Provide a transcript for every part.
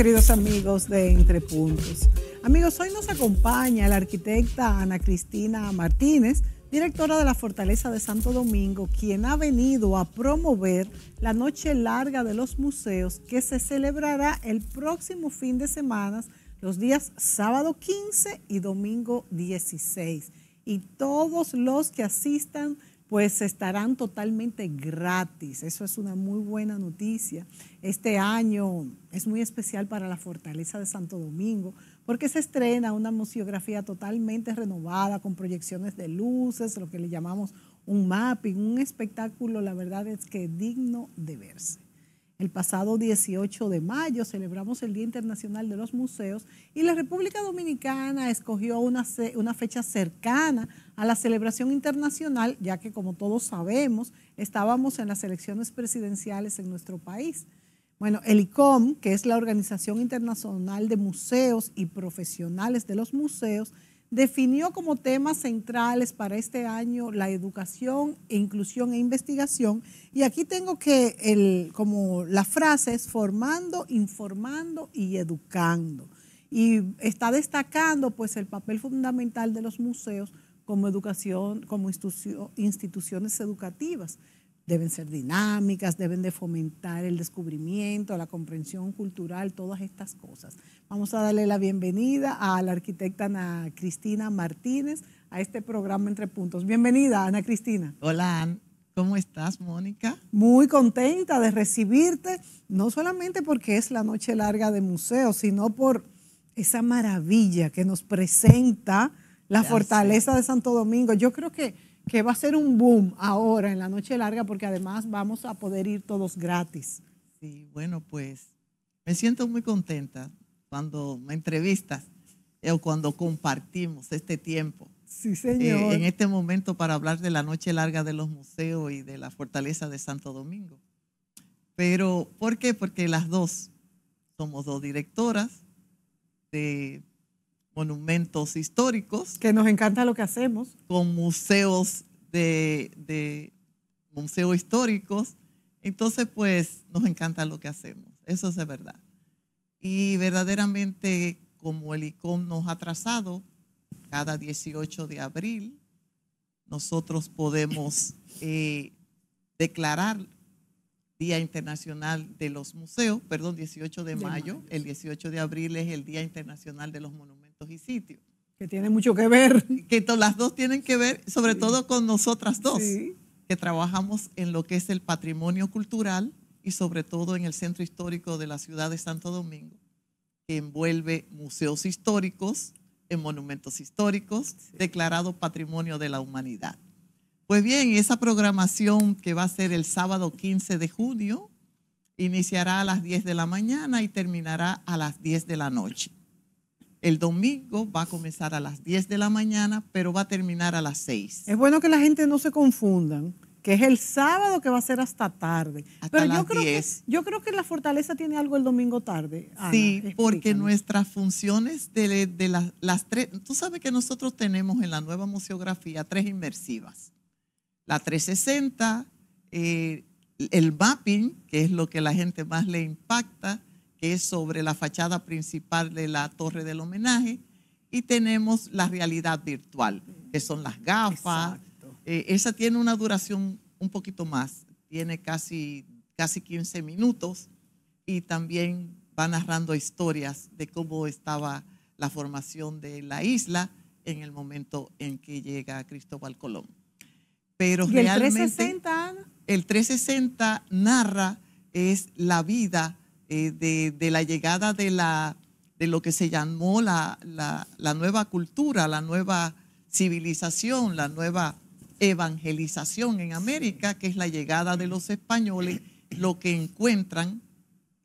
queridos amigos de Entre Puntos. Amigos, hoy nos acompaña la arquitecta Ana Cristina Martínez, directora de la Fortaleza de Santo Domingo, quien ha venido a promover la Noche Larga de los Museos que se celebrará el próximo fin de semana, los días sábado 15 y domingo 16. Y todos los que asistan pues estarán totalmente gratis. Eso es una muy buena noticia. Este año es muy especial para la Fortaleza de Santo Domingo porque se estrena una museografía totalmente renovada con proyecciones de luces, lo que le llamamos un mapping, un espectáculo, la verdad es que digno de verse. El pasado 18 de mayo celebramos el Día Internacional de los Museos y la República Dominicana escogió una, una fecha cercana a la celebración internacional, ya que como todos sabemos, estábamos en las elecciones presidenciales en nuestro país. Bueno, el ICOM, que es la Organización Internacional de Museos y Profesionales de los Museos, definió como temas centrales para este año la educación, inclusión e investigación. Y aquí tengo que, como la frase es formando, informando y educando. Y está destacando pues el papel fundamental de los museos como educación, como instituciones educativas. Deben ser dinámicas, deben de fomentar el descubrimiento, la comprensión cultural, todas estas cosas. Vamos a darle la bienvenida a la arquitecta Ana Cristina Martínez a este programa Entre Puntos. Bienvenida, Ana Cristina. Hola, ¿Cómo estás, Mónica? Muy contenta de recibirte, no solamente porque es la noche larga de museo, sino por esa maravilla que nos presenta la fortaleza de Santo Domingo. Yo creo que, que va a ser un boom ahora en la noche larga porque además vamos a poder ir todos gratis. Sí, bueno, pues me siento muy contenta cuando me entrevistas eh, o cuando compartimos este tiempo. Sí, eh, señor. en este momento para hablar de la noche larga de los museos y de la fortaleza de Santo Domingo. Pero, ¿por qué? Porque las dos somos dos directoras de monumentos históricos. Que nos encanta lo que hacemos. Con museos de, museos históricos. Entonces, pues nos encanta lo que hacemos. Eso es de verdad. Y verdaderamente, como el ICOM nos ha trazado, cada 18 de abril nosotros podemos eh, declarar Día Internacional de los Museos, perdón, 18 de, mayo. El 18 de abril es el Día Internacional de los Monumentos y sitios. Que tiene mucho que ver. Que las dos tienen que ver, sobre todo con nosotras dos, que trabajamos en lo que es el patrimonio cultural y sobre todo en el centro histórico de la ciudad de Santo Domingo, que envuelve museos históricos, en monumentos históricos, declarado Patrimonio de la Humanidad. Pues bien, esa programación que va a ser el sábado 15 de junio iniciará a las 10 de la mañana y terminará a las 10 de la noche. El domingo va a comenzar a las 10 de la mañana, pero va a terminar a las 6. Es bueno que la gente no se confundan, que es el sábado que va a ser hasta tarde. pero yo, creo Que, la fortaleza tiene algo el domingo tarde. sí, porque nuestras funciones de, las, tres, tú sabes que nosotros tenemos en la nueva museografía tres inmersivas. La 360, eh, el mapping, que es lo que a la gente más le impacta, que es sobre la fachada principal de la torre del homenaje, y tenemos la realidad virtual, que son las gafas. Eh, esa tiene una duración un poquito más, tiene casi, casi 15 minutos y también va narrando historias de cómo estaba la formación de la isla en el momento en que llega Cristóbal Colón. Pero realmente, el 360? El 360 narra es la vida eh, de, la llegada de, la, de lo que se llamó la, la, nueva cultura, la nueva civilización, la nueva evangelización en América, que es la llegada de los españoles, lo que encuentran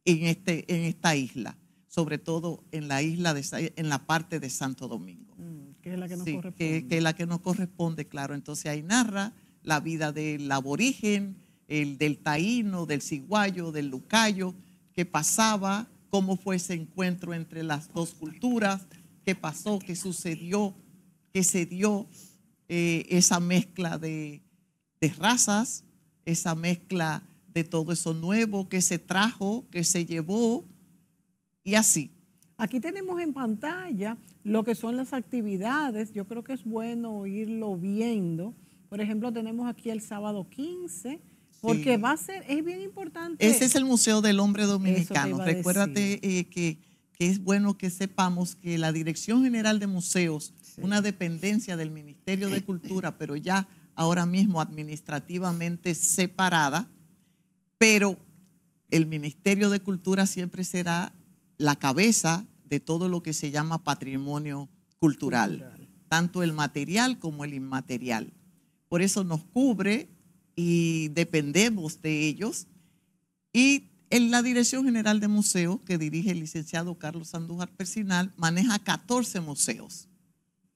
en, este, en esta isla, sobre todo en la isla, de, en la parte de Santo Domingo. Mm, que es la que nos corresponde. Que, es la que nos corresponde, claro. Entonces ahí narra la vida del aborigen, el del taíno, del ciguayo, del lucayo, qué pasaba, cómo fue ese encuentro entre las dos culturas, qué pasó, qué sucedió, qué se dio eh, esa mezcla de, de razas, esa mezcla de todo eso nuevo que se trajo, que se llevó y así. Aquí tenemos en pantalla lo que son las actividades. Yo creo que es bueno irlo viendo. Por ejemplo, tenemos aquí el sábado 15 porque va a ser, es bien importante. Ese es el Museo del Hombre Dominicano. Recuérdate eh, que, es bueno que sepamos que la Dirección General de Museos, una dependencia del Ministerio de Cultura, pero ya ahora mismo administrativamente separada, pero el Ministerio de Cultura siempre será la cabeza de todo lo que se llama patrimonio cultural. tanto el material como el inmaterial. Por eso nos cubre y dependemos de ellos. Y en la Dirección General de Museos, que dirige el licenciado Carlos Andújar Persinal, maneja 14 museos.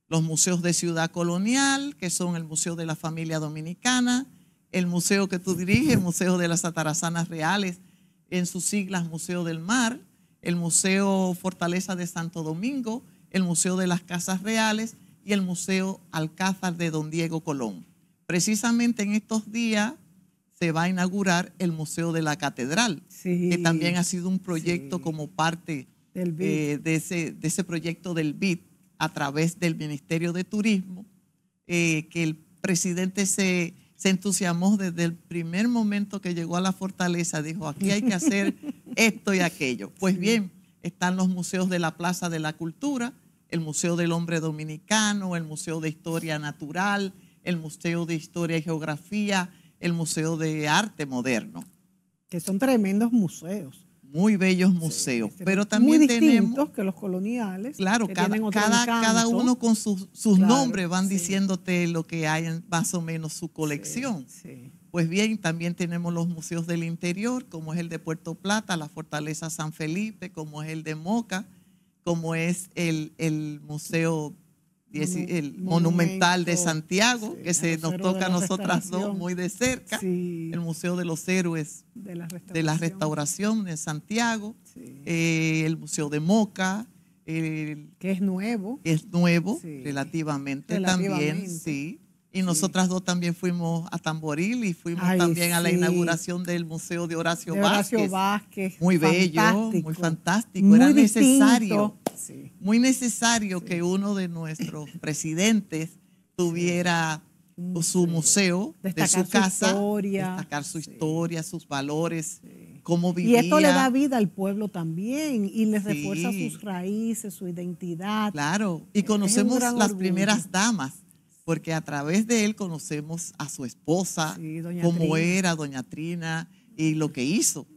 Los museos de Ciudad Colonial, que son el Museo de la Familia Dominicana, el museo que tú diriges, Museo de las Atarazanas Reales, en sus siglas Museo del Mar, el Museo Fortaleza de Santo Domingo, el Museo de las Casas Reales y el Museo Alcázar de Don Diego Colón precisamente en estos días se va a inaugurar el Museo de la Catedral, que también ha sido un proyecto como parte eh, de, ese, proyecto del BID a través del Ministerio de Turismo, eh, que el presidente se, entusiasmó desde el primer momento que llegó a la fortaleza, dijo, aquí hay que hacer esto y aquello. Pues bien, están los museos de la Plaza de la Cultura, el Museo del Hombre Dominicano, el Museo de Historia Natural, el Museo de Historia y Geografía, el Museo de Arte Moderno. Que son tremendos museos. Muy bellos museos, este, pero también muy distintos tenemos, que los coloniales. Claro, cada, cada, uno con sus, nombres van diciéndote lo que hay más o menos su colección. pues bien, también tenemos los museos del interior, como es el de Puerto Plata, la Fortaleza San Felipe, como es el de Moca, como es el, el Museo el Monumental de Santiago, que se nos toca a nosotras dos muy de cerca, el Museo de los Héroes de la Restauración, de en Santiago, eh, el Museo de Moca. que es nuevo. Es nuevo, relativamente, también, sí. Y nosotras dos también fuimos a Tamboril y fuimos también a la inauguración del Museo de Horacio, Vázquez. Muy bello, muy fantástico, era necesario muy necesario que uno de nuestros presidentes tuviera su museo de su casa, sacar destacar su historia, sus valores, cómo vivía. Y esto le da vida al pueblo también y les refuerza sus raíces, su identidad. Claro, y conocemos las primeras damas porque a través de él conocemos a su esposa, cómo era doña Trina y lo que hizo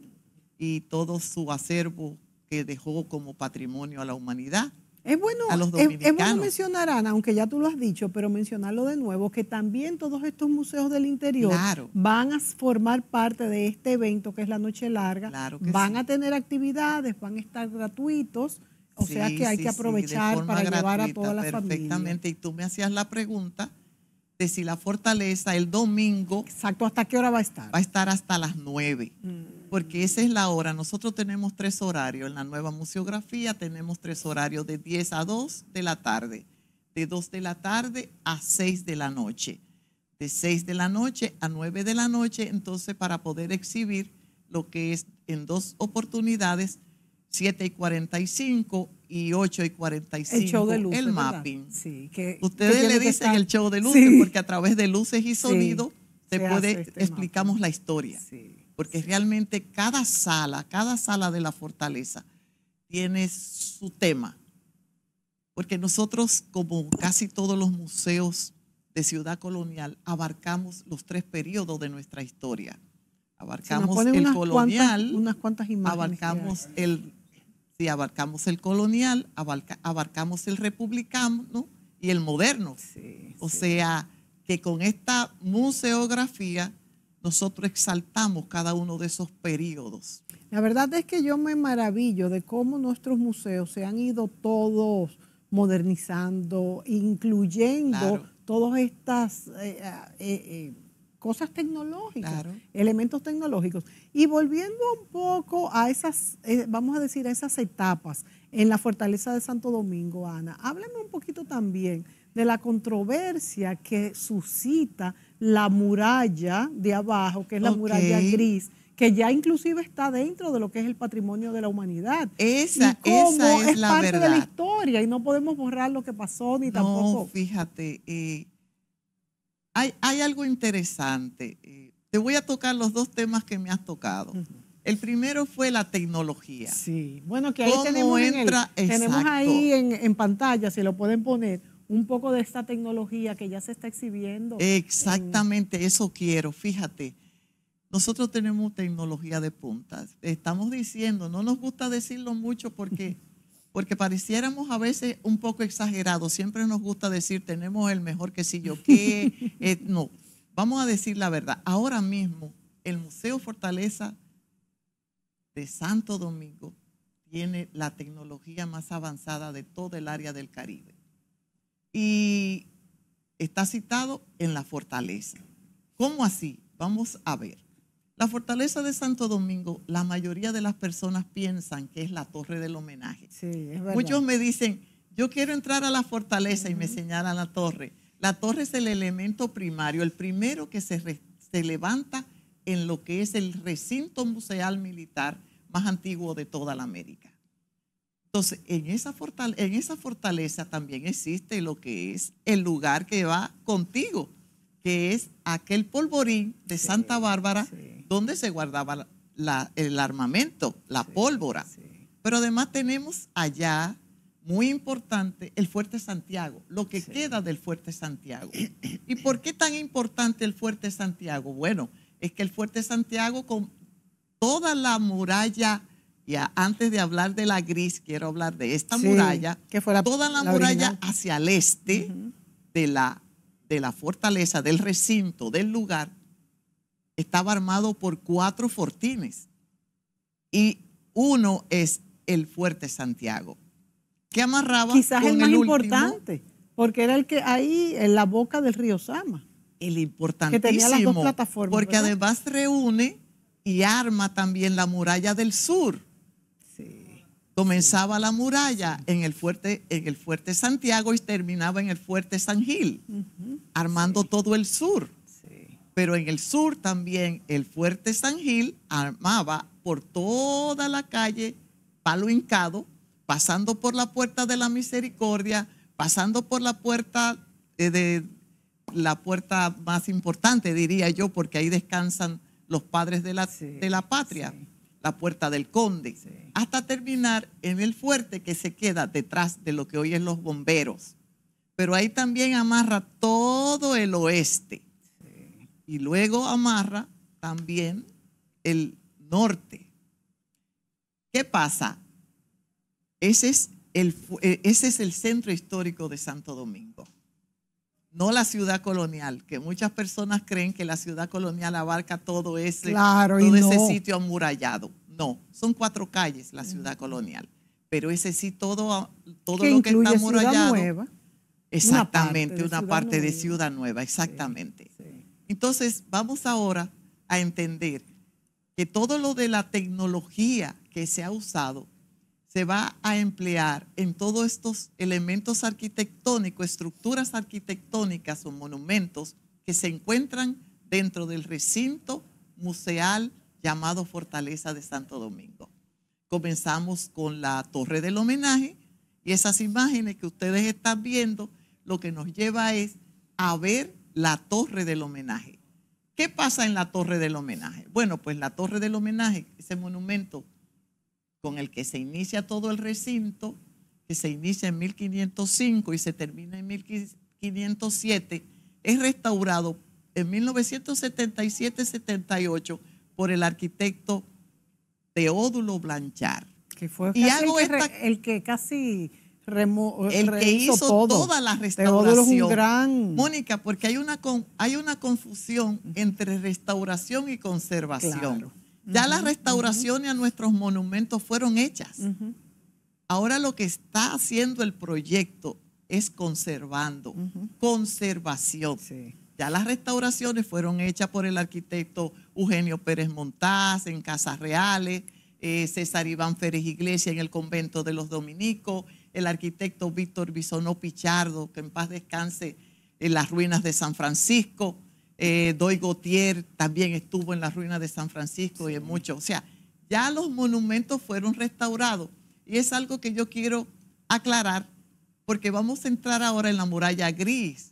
y todo su acervo dejó como patrimonio a la humanidad. Es bueno, a los dominicanos. Es, bueno mencionar, Ana, aunque ya tú lo has dicho, pero mencionarlo de nuevo, que también todos estos museos del interior van a formar parte de este evento que es la Noche Larga. van a tener actividades, van a estar gratuitos, o sea que hay que aprovechar para grabar llevar a toda la perfectamente. familia. Perfectamente, y tú me hacías la pregunta de si la fortaleza el domingo... Exacto, ¿hasta qué hora va a estar? Va a estar hasta las nueve mm porque esa es la hora. Nosotros tenemos tres horarios. En la nueva museografía tenemos tres horarios de 10 a 2 de la tarde, de 2 de la tarde a 6 de la noche, de 6 de la noche a 9 de la noche, entonces para poder exhibir lo que es en dos oportunidades, 7 y 45 y 8 y 45. El show de luces. El mapping. Sí, que, Ustedes le dicen el show de luces porque a través de luces y sonido se, puede, este explicamos la historia. Sí porque realmente cada sala, cada sala de la fortaleza tiene su tema. Porque nosotros, como casi todos los museos de Ciudad Colonial, abarcamos los tres periodos de nuestra historia. Abarcamos el colonial, unas cuantas imágenes abarcamos el, sí, abarcamos el colonial, abarcamos el republicano y el moderno. o sea, que con esta museografía nosotros exaltamos cada uno de esos periodos. La verdad es que yo me maravillo de cómo nuestros museos se han ido todos modernizando, incluyendo todas estas eh, eh, eh, cosas tecnológicas, elementos tecnológicos. Y volviendo un poco a esas, vamos a decir, a esas etapas en la fortaleza de Santo Domingo, Ana, háblame un poquito también de la controversia que suscita la muralla de abajo, que es la muralla gris, que ya inclusive está dentro de lo que es el patrimonio de la humanidad. Esa, esa es, la verdad. de la historia y no podemos borrar lo que pasó ni no, tampoco. Fíjate, eh, hay, algo interesante. Eh, te voy a tocar los dos temas que me has tocado. El primero fue la tecnología. Sí, bueno, que ahí tenemos, entra, tenemos ahí en, en pantalla, si lo pueden poner, un poco de esta tecnología que ya se está exhibiendo. Exactamente, eso quiero, fíjate. Nosotros tenemos tecnología de puntas. Estamos diciendo, no nos gusta decirlo mucho porque, porque pareciéramos a veces un poco exagerados. Siempre nos gusta decir, tenemos el mejor que si yo qué. Eh, no, vamos a decir la verdad. Ahora mismo, el Museo Fortaleza de Santo Domingo tiene la tecnología más avanzada de todo el área del Caribe y está citado en la fortaleza. ¿Cómo así? Vamos a ver. La fortaleza de Santo Domingo, la mayoría de las personas piensan que es la torre del homenaje. Muchos me dicen, yo quiero entrar a la fortaleza y me señalan la torre. La torre es el elemento primario, el primero que se, se levanta en lo que es el recinto museal militar más antiguo de toda la América. Entonces, en esa, fortaleza, también existe lo que es el lugar que va contigo, que es aquel polvorín de Santa Bárbara donde se guardaba el armamento, la pólvora. Pero además tenemos allá, muy importante, el Fuerte Santiago, lo que queda del Fuerte Santiago. ¿Y por qué tan importante el Fuerte Santiago? Bueno, es que el Fuerte Santiago con toda la muralla y antes de hablar de la gris, quiero hablar de esta muralla, que fuera toda la, muralla hacia el este de, la, de la fortaleza, del recinto, del lugar, estaba armado por cuatro fortines. Y uno es el fuerte Santiago, que amarraba... Quizás el más importante, porque era el que ahí, en la boca del río Sama. El importantísimo. Que tenía las dos plataformas. Porque además reúne y arma también la muralla del sur Comenzaba la muralla en el fuerte, en el fuerte Santiago y terminaba en el fuerte San Gil, armando todo el sur. Pero en el sur también el fuerte San Gil armaba por toda la calle palo hincado, pasando por la puerta de la misericordia, pasando por la puerta eh, de, la puerta más importante, diría yo, porque ahí descansan los padres de la, de la patria la puerta del conde, hasta terminar en el fuerte que se queda detrás de lo que hoy es los bomberos. Pero ahí también amarra todo el oeste y luego amarra también el norte. ¿Qué pasa? Ese es, el, eh, ese es el centro histórico de Santo Domingo no la ciudad colonial, que muchas personas creen que la ciudad colonial abarca todo ese, todo ese sitio amurallado. No, son cuatro calles la ciudad colonial, pero ese sí todo, todo lo que está amurallado. exactamente, una parte, de, ciudad, nueva. exactamente. Entonces, vamos ahora a entender que todo lo de la tecnología que se ha usado se va a emplear en todos estos elementos arquitectónicos, estructuras arquitectónicas o monumentos que se encuentran dentro del recinto museal llamado Fortaleza de Santo Domingo. Comenzamos con la torre del homenaje y esas imágenes que ustedes están viendo lo que nos lleva es a ver la torre del homenaje. ¿Qué pasa en la torre del homenaje? Bueno, pues la torre del homenaje, ese monumento con el que se inicia todo el recinto, que se inicia en 1505 y se termina en 1507, es restaurado en 1977-78 por el arquitecto Teódulo Blanchard. Que fue y hago el, que el que casi el que hizo toda la restauración. Mónica, porque hay una, hay una confusión entre restauración y conservación. Ya las restauraciones a nuestros monumentos fueron hechas. Ahora lo que está haciendo el proyecto es conservando, conservación. Ya las restauraciones fueron hechas por el arquitecto Eugenio Pérez Montaz en Casas Reales, eh, César Iván Férez Iglesia en el convento de los dominicos, el arquitecto Víctor Bisonó Pichardo, que en paz descanse en las ruinas de San Francisco, eh, Doy Gautier también estuvo en la ruina de San Francisco y en muchos. O sea, ya los monumentos fueron restaurados. Y es algo que yo quiero aclarar, porque vamos a entrar ahora en la muralla gris.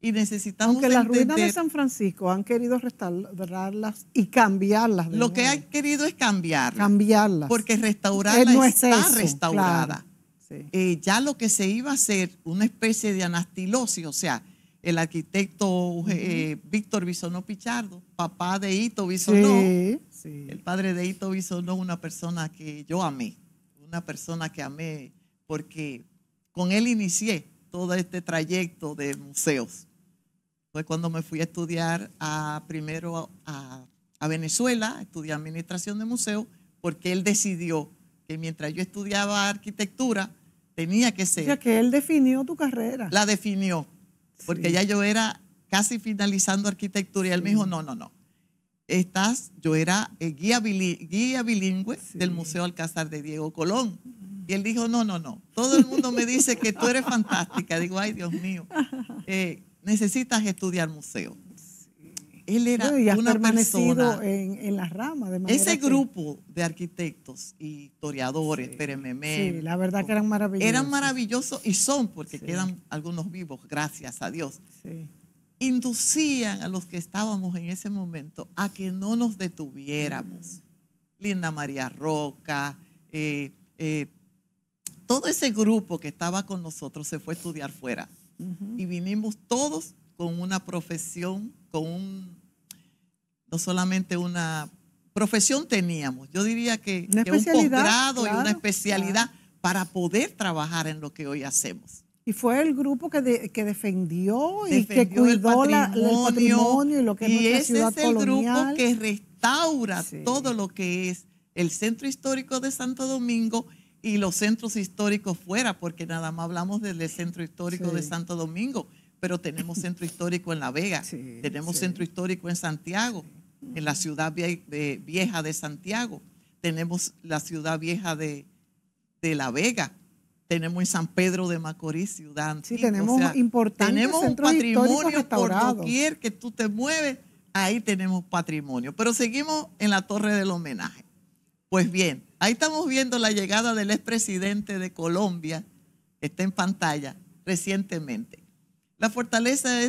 Y necesitamos. que las ruinas de San Francisco han querido restaurarlas y cambiarlas. lo que han querido es cambiarlas. Cambiarlas. Porque restaurar eh, está restaurada. Eh, ya lo que se iba a hacer, una especie de anastilosis o sea, el arquitecto eh, Víctor Bisonó Pichardo, papá de Ito Bisonó, el padre de Ito Bisonó, una persona que yo amé, una persona que amé porque con él inicié todo este trayecto de museos. Fue cuando me fui a estudiar a, primero a, a Venezuela, estudié administración de museos, porque él decidió que mientras yo estudiaba arquitectura, tenía que ser. O sea, que él definió tu carrera. La definió porque ya yo era casi finalizando arquitectura y él me dijo, no, no, no. Estás, yo era eh, guía, guía bilingüe del Museo Alcázar de Diego Colón. Y él dijo, no, no, no. Todo el mundo me dice que tú eres fantástica. Digo, ay, Dios mío. Eh, necesitas estudiar museo. Él era y En, las de Ese grupo de arquitectos, y historiadores, sí, Sí, la verdad que eran maravillosos. Eran maravillosos y son, porque quedan algunos vivos, gracias a Dios. Inducían a los que estábamos en ese momento a que no nos detuviéramos. Linda María Roca, eh, eh, todo ese grupo que estaba con nosotros se fue a estudiar fuera. Y vinimos todos con una profesión, con un no solamente una profesión teníamos, yo diría que, un posgrado y una especialidad para poder trabajar en lo que hoy hacemos. Y fue el grupo que, defendió, y que cuidó la, el patrimonio y lo que es y ese es el grupo que restaura todo lo que es el centro histórico de Santo Domingo y los centros históricos fuera, porque nada más hablamos del centro histórico de Santo Domingo, pero tenemos centro histórico en La Vega, tenemos centro histórico en Santiago, en la ciudad vieja de Santiago, tenemos la ciudad vieja de, La Vega, tenemos en San Pedro de Macorís, ciudad antigua. Sí, tenemos Tenemos un patrimonio por doquier que tú te mueves, ahí tenemos patrimonio. Pero seguimos en la Torre del Homenaje. Pues bien, ahí estamos viendo la llegada del expresidente de Colombia, está en pantalla recientemente. La fortaleza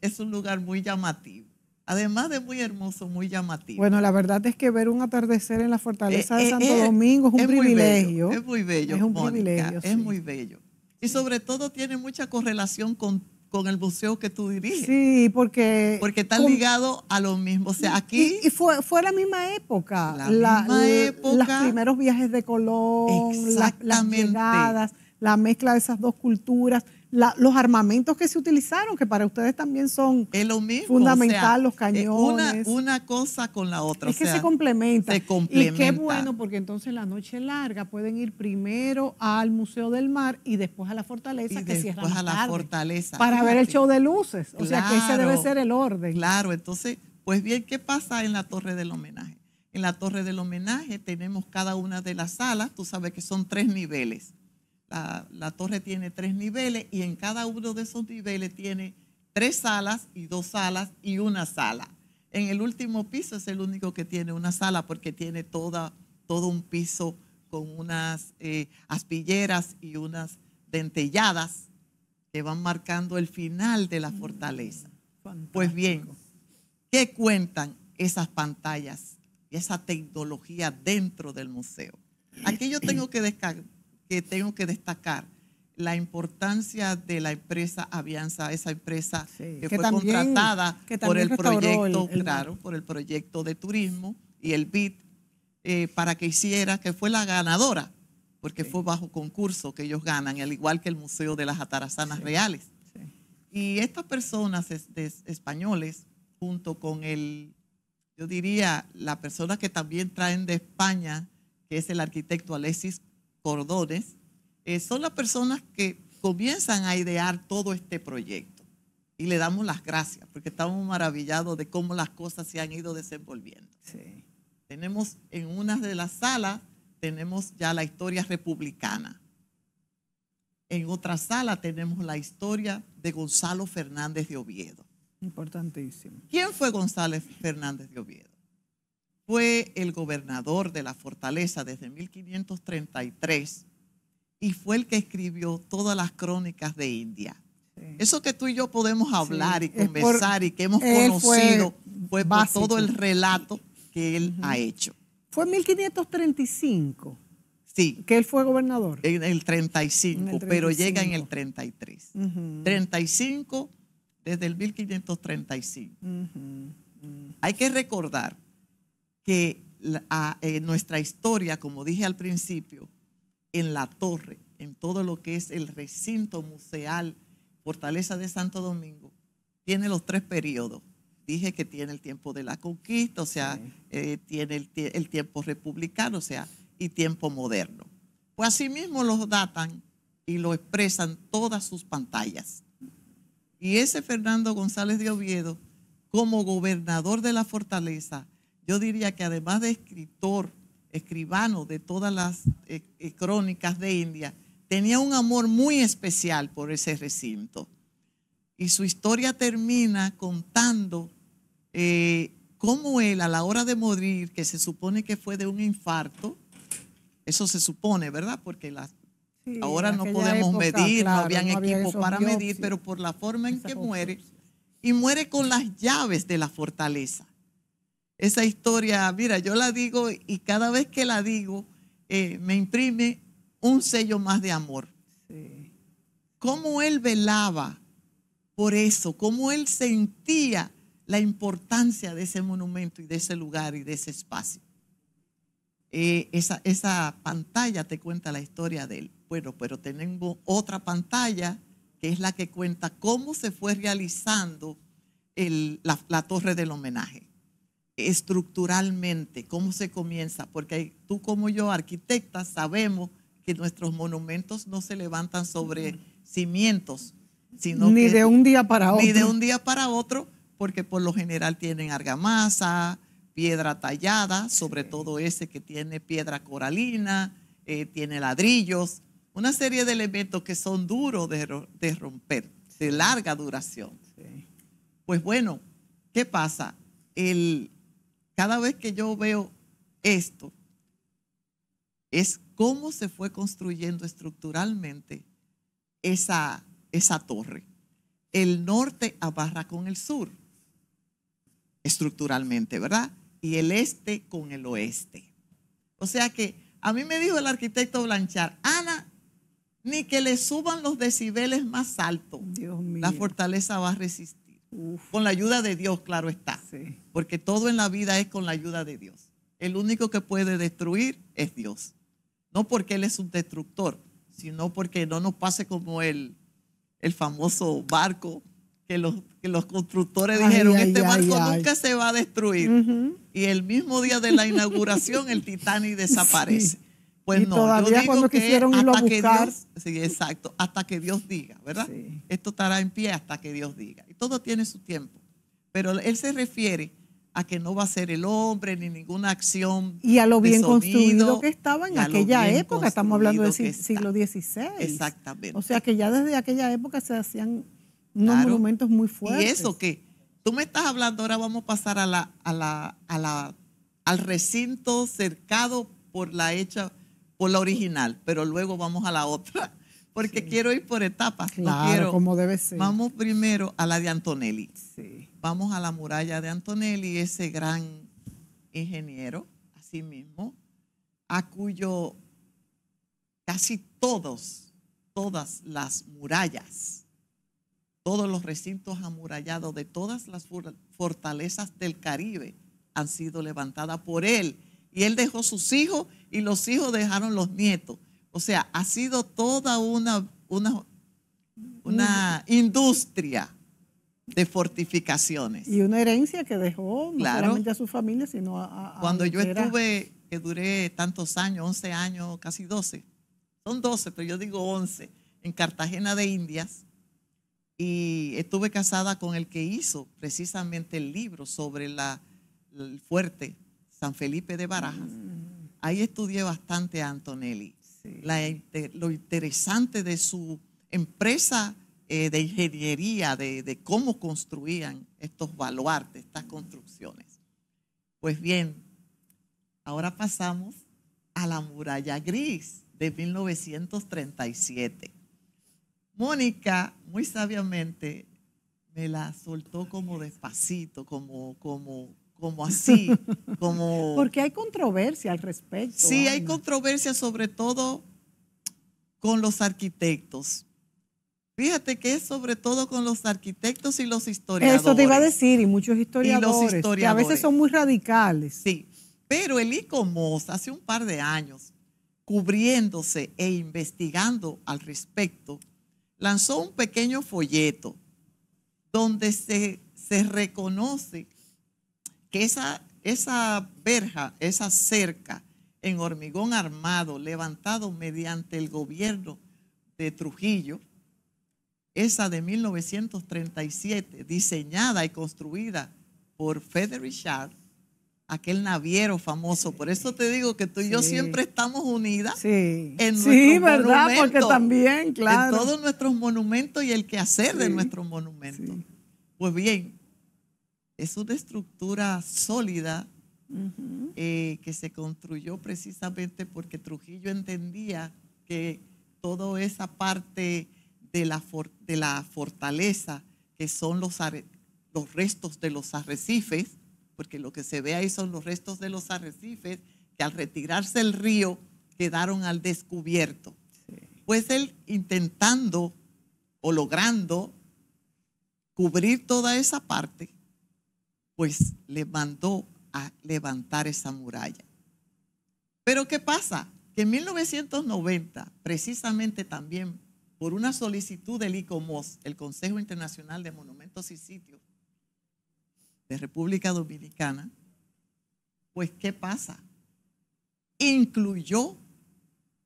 es un lugar muy llamativo además de muy hermoso, muy llamativo. Bueno, la verdad es que ver un atardecer en la fortaleza eh, de eh, Santo eh, Domingo es un privilegio. es muy bello. Es un privilegio. Es muy bello. Y sobre todo tiene mucha correlación con, el buceo que tú diriges. Sí, porque... Porque está ligado a lo mismo. O sea, aquí... Y, fue, fue, la misma época. La, misma época. Los primeros viajes de Colón, Exactamente. las la mezcla de esas dos culturas los armamentos que se utilizaron, que para ustedes también son es los eh, cañones. Una, cosa con la otra. Es que se complementa. Se complementa. Y qué bueno, porque entonces la noche larga pueden ir primero al Museo del Mar y después a la Fortaleza, y que después a la Fortaleza. Para ver el show de luces. O sea, que ese debe ser el orden. Claro, entonces, pues bien, ¿qué pasa en la Torre del Homenaje? En la Torre del Homenaje tenemos cada una de las salas, tú sabes que son tres niveles la, torre tiene tres niveles y en cada uno de esos niveles tiene tres salas y dos salas y una sala. En el último piso es el único que tiene una sala porque tiene toda, todo un piso con unas eh, aspilleras y unas dentelladas que van marcando el final de la mm, fortaleza. Pues bien, ¿qué cuentan esas pantallas y esa tecnología dentro del museo? Aquí yo tengo que descargar tengo que destacar la importancia de la empresa Avianza, esa empresa que, fue contratada por el proyecto, claro, por el proyecto de turismo y el BID eh, para que hiciera, que fue la ganadora, porque fue bajo concurso que ellos ganan, al igual que el Museo de las Atarazanas Reales. Y estas personas españoles, junto con el, yo diría, la persona que también traen de España, que es el arquitecto Alexis cordones, eh, son las personas que comienzan a idear todo este proyecto. Y le damos las gracias, porque estamos maravillados de cómo las cosas se han ido desenvolviendo. Tenemos en una de las salas, tenemos ya la historia republicana. En otra sala tenemos la historia de Gonzalo Fernández de Oviedo. Importantísimo. ¿Quién fue Gonzalo Fernández de Oviedo? fue el gobernador de la fortaleza desde 1533 y fue el que escribió todas las crónicas de India. Eso que tú y yo podemos hablar y conversar y que hemos conocido fue, por todo el relato que él ha hecho. Fue 1535. Sí. Que él fue gobernador. En el 35, pero llega en el 33. 35 desde el 1535. Hay que recordar que eh, nuestra historia, como dije al principio, en la torre, en todo lo que es el recinto museal Fortaleza de Santo Domingo, tiene los tres periodos. Dije que tiene el tiempo de la conquista, o sea, eh, tiene el, tiempo republicano, o sea, y tiempo moderno. Pues asimismo los datan y lo expresan todas sus pantallas. Y ese Fernando González de Oviedo, como gobernador de la fortaleza, yo diría que además de escritor, escribano de todas las eh, eh, crónicas de India, tenía un amor muy especial por ese recinto. Y su historia termina contando eh, cómo él a la hora de morir, que se supone que fue de un infarto, eso se supone, ¿verdad? Porque las, ahora no podemos medir, no habían equipo equipos para medir, pero por la forma en que muere, y muere con las llaves de la fortaleza esa historia, mira, yo la digo y cada vez que la digo eh, me imprime un sello más de amor. Cómo él velaba por eso, cómo él sentía la importancia de ese monumento y de ese lugar y de ese espacio. Eh, esa, pantalla te cuenta la historia de él. Bueno, pero tenemos otra pantalla que es la que cuenta cómo se fue realizando la torre del homenaje estructuralmente, cómo se comienza, porque tú como yo, arquitecta, sabemos que nuestros monumentos no se levantan sobre cimientos, sino ni de un día para otro. Ni de un día para otro, porque por lo general tienen argamasa, piedra tallada, sobre todo ese que tiene piedra coralina, eh, tiene ladrillos, una serie de elementos que son duros de, de romper, de larga duración. Pues bueno, ¿qué pasa? El, cada vez que yo veo esto, es cómo se fue construyendo estructuralmente esa, esa torre. El norte abarra con el sur, estructuralmente, ¿verdad? Y el este con el oeste. O sea que a mí me dijo el arquitecto Blanchard, Ana, ni que le suban los decibeles más altos, la fortaleza va a resistir. Con la ayuda de Dios, claro está. Porque todo en la vida es con la ayuda de Dios. El único que puede destruir es Dios. No porque Él es un destructor, sino porque no nos pase como el, el famoso barco que los, los constructores dijeron, este barco nunca se va a destruir. Y el mismo día de la inauguración el Titanic desaparece. Pues no, yo cuando quisieron irlo sí, exacto, hasta que Dios diga, ¿verdad? Esto estará en pie hasta que Dios diga. Y todo tiene su tiempo. Pero él se refiere a que no va a ser el hombre ni ninguna acción. Y a lo bien construido que estaba en aquella época, estamos hablando del siglo XVI. Exactamente. O sea que ya desde aquella época se hacían unos monumentos muy fuertes. Y eso que tú me estás hablando, ahora vamos a pasar a la, a al recinto cercado por la hecha la original, pero luego vamos a la otra, porque quiero ir por etapas. Claro, como debe ser. Vamos primero a la de Antonelli. Vamos a la muralla de Antonelli, ese gran ingeniero, así mismo, a cuyo casi todos, todas las murallas, todos los recintos amurallados de todas las fortalezas del Caribe han sido levantadas por él y él dejó sus hijos y los hijos dejaron los nietos. O sea, ha sido toda una, una, una mm. industria de fortificaciones. Y una herencia que dejó no solamente a su familia, sino a... Cuando yo estuve, que duré tantos años, 11 años, casi 12, son 12, pero yo digo 11, en Cartagena de Indias, y estuve casada con el que hizo precisamente el libro sobre la, el fuerte San Felipe de Barajas. Mm. Ahí estudié bastante a Antonelli. lo interesante de su empresa eh, de ingeniería, de, cómo construían estos baluartes, estas construcciones. Pues bien, ahora pasamos a la muralla gris de 1937. Mónica, muy sabiamente, me la soltó como despacito, como, como, como así, como... Porque hay controversia al respecto. Sí, hay controversia sobre todo con los arquitectos. Fíjate que es sobre todo con los arquitectos y los historiadores. Eso te iba a decir, y muchos historiadores, que a veces son muy radicales. Sí, pero el ICOMOS hace un par de años, cubriéndose e investigando al respecto, lanzó un pequeño folleto donde se, se reconoce que esa, esa verja, esa cerca en hormigón armado levantado mediante el gobierno de Trujillo, esa de 1937, diseñada y construida por Frederick Richard, aquel naviero famoso. Por eso te digo que tú y yo siempre estamos unidas sí. en nuestros sí, ¿verdad? Porque también, claro. En todos nuestros monumentos y el quehacer hacer de nuestros monumentos. Pues bien, es una estructura sólida eh, que se construyó precisamente porque Trujillo entendía que toda esa parte de la, fortaleza, que son los, los restos de los arrecifes, porque lo que se ve ahí son los restos de los arrecifes, que al retirarse el río quedaron al descubierto. Pues él intentando o logrando cubrir toda esa parte, pues le mandó a levantar esa muralla. Pero ¿qué pasa? Que en 1990, precisamente también por una solicitud del ICOMOS, el Consejo Internacional de Monumentos y Sitios de República Dominicana, pues ¿qué pasa? Incluyó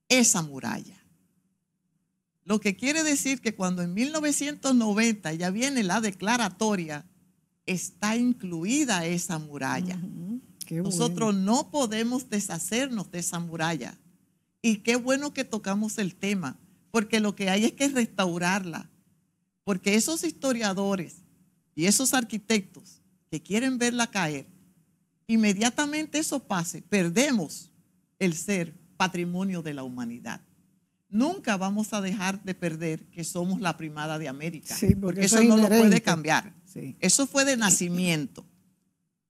esa muralla. Lo que quiere decir que cuando en 1990 ya viene la declaratoria está incluida esa muralla. Nosotros no podemos deshacernos de esa muralla. Y qué bueno que tocamos el tema, porque lo que hay es que restaurarla. Porque esos historiadores y esos arquitectos que quieren verla caer, inmediatamente eso pase, perdemos el ser patrimonio de la humanidad. Nunca vamos a dejar de perder que somos la primada de América, porque, eso no lo puede cambiar. Eso fue de nacimiento.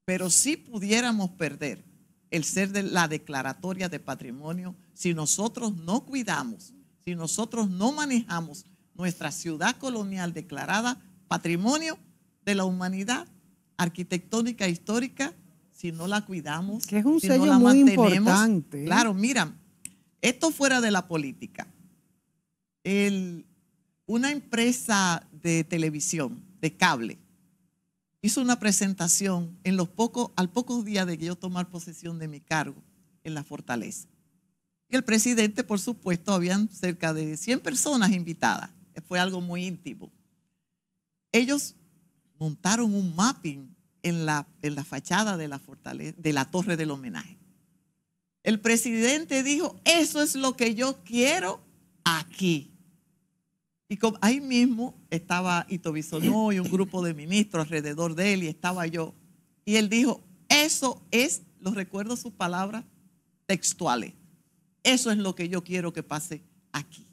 Pero si pudiéramos perder el ser de la declaratoria de patrimonio si nosotros no cuidamos, si nosotros no manejamos nuestra ciudad colonial declarada patrimonio de la humanidad arquitectónica e histórica, si no la cuidamos, que un si no la mantenemos. ¿eh? Claro, mira, esto fuera de la política. una empresa de televisión, de cable, hizo una presentación en los pocos, al pocos días de que yo tomar posesión de mi cargo en la fortaleza. el presidente, por supuesto, habían cerca de 100 personas invitadas. Fue algo muy íntimo. Ellos montaron un mapping en la, en la fachada de la fortaleza, de la torre del homenaje. El presidente dijo, eso es lo que yo quiero aquí. Y ahí mismo estaba Ito Bisonó y un grupo de ministros alrededor de él y estaba yo. Y él dijo, eso es, los recuerdo sus palabras textuales, eso es lo que yo quiero que pase aquí.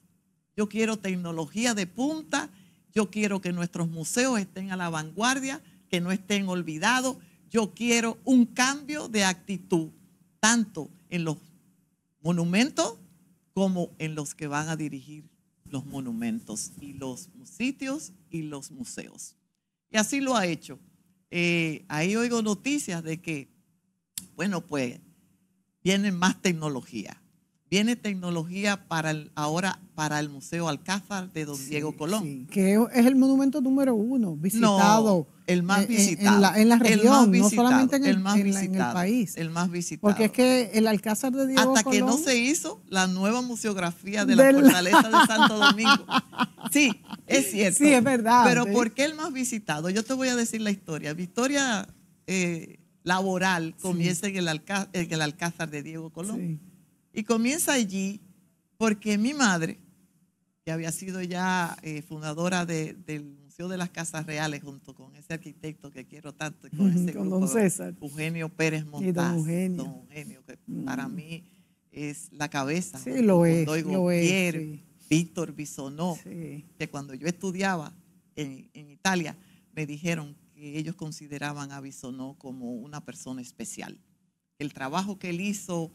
Yo quiero tecnología de punta, yo quiero que nuestros museos estén a la vanguardia, que no estén olvidados, yo quiero un cambio de actitud, tanto en los monumentos como en los que van a dirigir los monumentos y los sitios y los museos. Y así lo ha hecho. Eh, ahí oigo noticias de que, bueno, pues viene más tecnología. Viene tecnología para el, ahora para el Museo Alcázar de Don Diego Colón. que es el monumento número uno visitado. El más visitado. En la, en región, no solamente en el, país. El más visitado. Porque es que el Alcázar de Diego Hasta que no se hizo la nueva museografía de la fortaleza de Santo Domingo. Sí, es cierto. Sí, es verdad. Pero ¿por qué el más visitado? Yo te voy a decir la historia. Mi historia eh, laboral comienza en, el Alcázar, de Diego Colón. Y comienza allí porque mi madre, que había sido ya eh, fundadora del de las Casas Reales junto con ese arquitecto que quiero tanto, con ese grupo, don César. Eugenio Pérez Montaz, que para mí es la cabeza. Sí, lo es, lo es Víctor Bisonó, que cuando yo estudiaba en, Italia, me dijeron que ellos consideraban a Bisonó como una persona especial. El trabajo que él hizo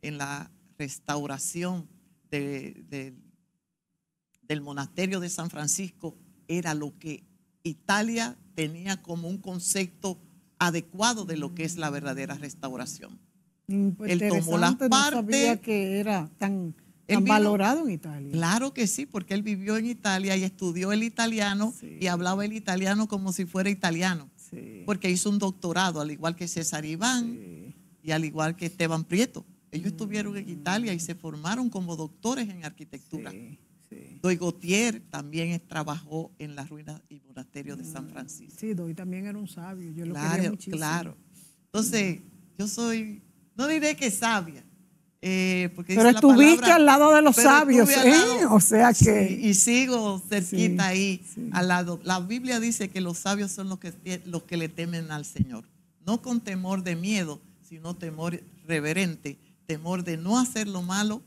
en la restauración del monasterio de San Francisco era lo que Italia tenía como un concepto adecuado de lo que es la verdadera restauración. Mm, pues él tomó la parte No sabía que era tan, valorado en Italia. Claro que sí, porque él vivió en Italia y estudió el italiano y hablaba el italiano como si fuera italiano. Porque hizo un doctorado, al igual que César Iván y al igual que Esteban Prieto. Ellos mm. estuvieron en Italia y se formaron como doctores en arquitectura. Doy Gautier también trabajó en las ruinas y monasterio de San ah, Francisco. Sí, Doy también era un sabio. Yo claro, lo quería Claro. Entonces, yo soy, no diré que sabia. Eh, porque pero estuviste al lado de los sabios, ¿eh? o sea que... Y, sigo cerquita ahí, al lado. La Biblia dice que los sabios son los que, los que le temen al Señor, no con temor de miedo, sino temor reverente, temor de no hacer lo malo